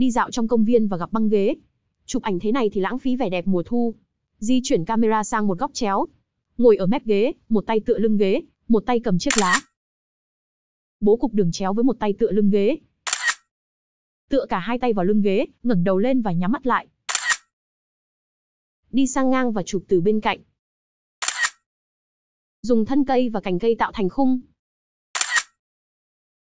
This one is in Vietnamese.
đi dạo trong công viên và gặp băng ghế. Chụp ảnh thế này thì lãng phí vẻ đẹp mùa thu. Di chuyển camera sang một góc chéo. Ngồi ở mép ghế, một tay tựa lưng ghế, một tay cầm chiếc lá. Bố cục đường chéo với một tay tựa lưng ghế. Tựa cả hai tay vào lưng ghế, ngẩng đầu lên và nhắm mắt lại. Đi sang ngang và chụp từ bên cạnh. Dùng thân cây và cành cây tạo thành khung,